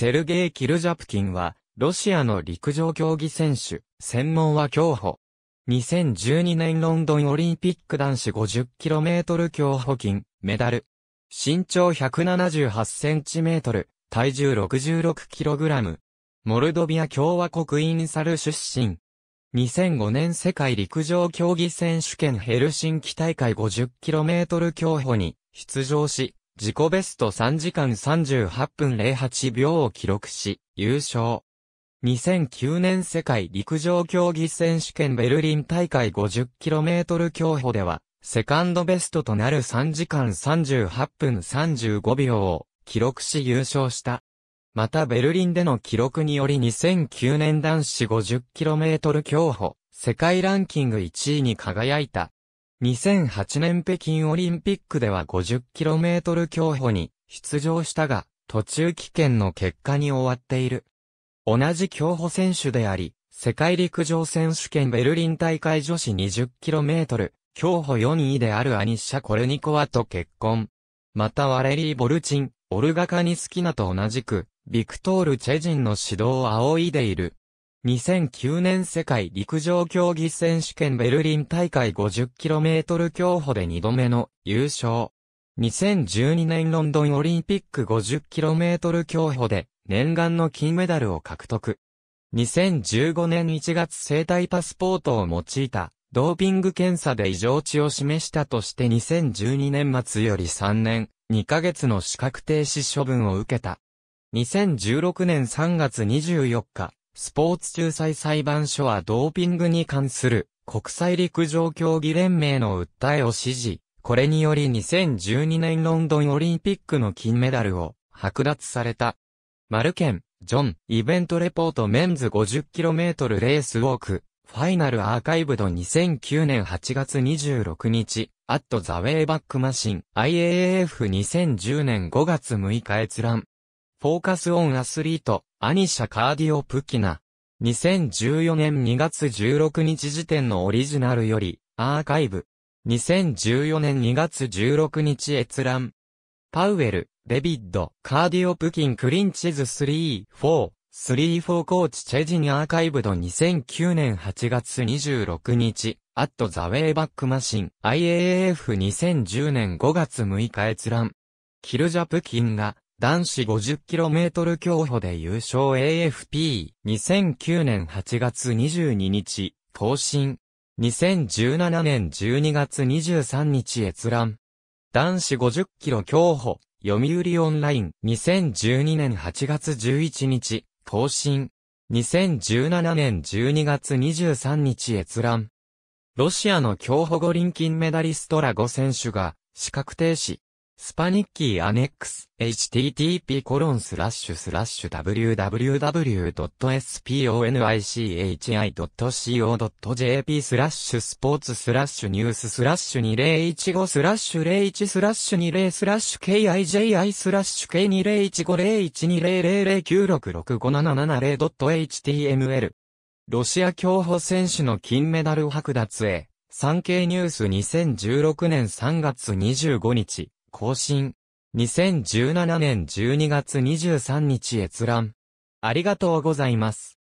セルゲイ・キルジャプキンは、ロシアの陸上競技選手、専門は競歩。2012年ロンドンオリンピック男子 50km 競歩金、メダル。身長 178cm、体重 66kg。モルドビア共和国インサル出身。2005年世界陸上競技選手権ヘルシンキ大会 50km 競歩に出場し、自己ベスト3時間38分08秒を記録し、優勝。2009年世界陸上競技選手権ベルリン大会 50km 競歩では、セカンドベストとなる3時間38分35秒を記録し優勝した。またベルリンでの記録により2009年男子 50km 競歩、世界ランキング1位に輝いた。2008年北京オリンピックでは 50km 競歩に出場したが、途中棄権の結果に終わっている。同じ競歩選手であり、世界陸上選手権ベルリン大会女子 20km、競歩4位であるアニッシャ・コルニコワと結婚。またワレリー・ボルチン、オルガカニスキナと同じく、ビクトール・チェジンの指導を仰いでいる。2009年世界陸上競技選手権ベルリン大会 50km 競歩で2度目の優勝。2012年ロンドンオリンピック 50km 競歩で念願の金メダルを獲得。2015年1月生体パスポートを用いたドーピング検査で異常値を示したとして2012年末より3年2ヶ月の資格停止処分を受けた。2016年3月24日、スポーツ仲裁裁判所はドーピングに関する国際陸上競技連盟の訴えを支持。これにより2012年ロンドンオリンピックの金メダルを剥奪された。マルケン、ジョン、イベントレポートメンズ 50km レースウォーク、ファイナルアーカイブド2009年8月26日、アットザウェイバックマシン、IAAF2010 年5月6日閲覧。フォーカスオンアスリート、アニシャ・カーディオ・プキナ。2014年2月16日時点のオリジナルより、アーカイブ。2014年2月16日閲覧。パウエル、デビッド、カーディオプキンクリンチズ3、4、3-4コーチチェジンアーカイブド2009年8月26日、アットザウェイバックマシン、IAAF2010 年5月6日閲覧。キルジャプキンが、男子 50km 競歩で優勝 AFP、2009年8月22日、更新。2017年12月23日閲覧。男子 50km 競歩、読売オンライン、2012年8月11日、更新。2017年12月23日閲覧。ロシアの競歩五輪金メダリストら5選手が、資格停止、スパニッキーアネックス http://www.sponichi.co.jp コロンススララッッシシュュスラッシュスポーツスラッシュニューススラッシュ2015スラッシュ01スラッシュ20スラッシュ kiji スラッシュ k 2 0 1 5 0 1 2 0 0 0 9 6 6 5 7 7 h t m l ロシア競歩選手の金メダル剥奪へ産経ニュース2016年3月25日更新。2017年12月23日閲覧。ありがとうございます。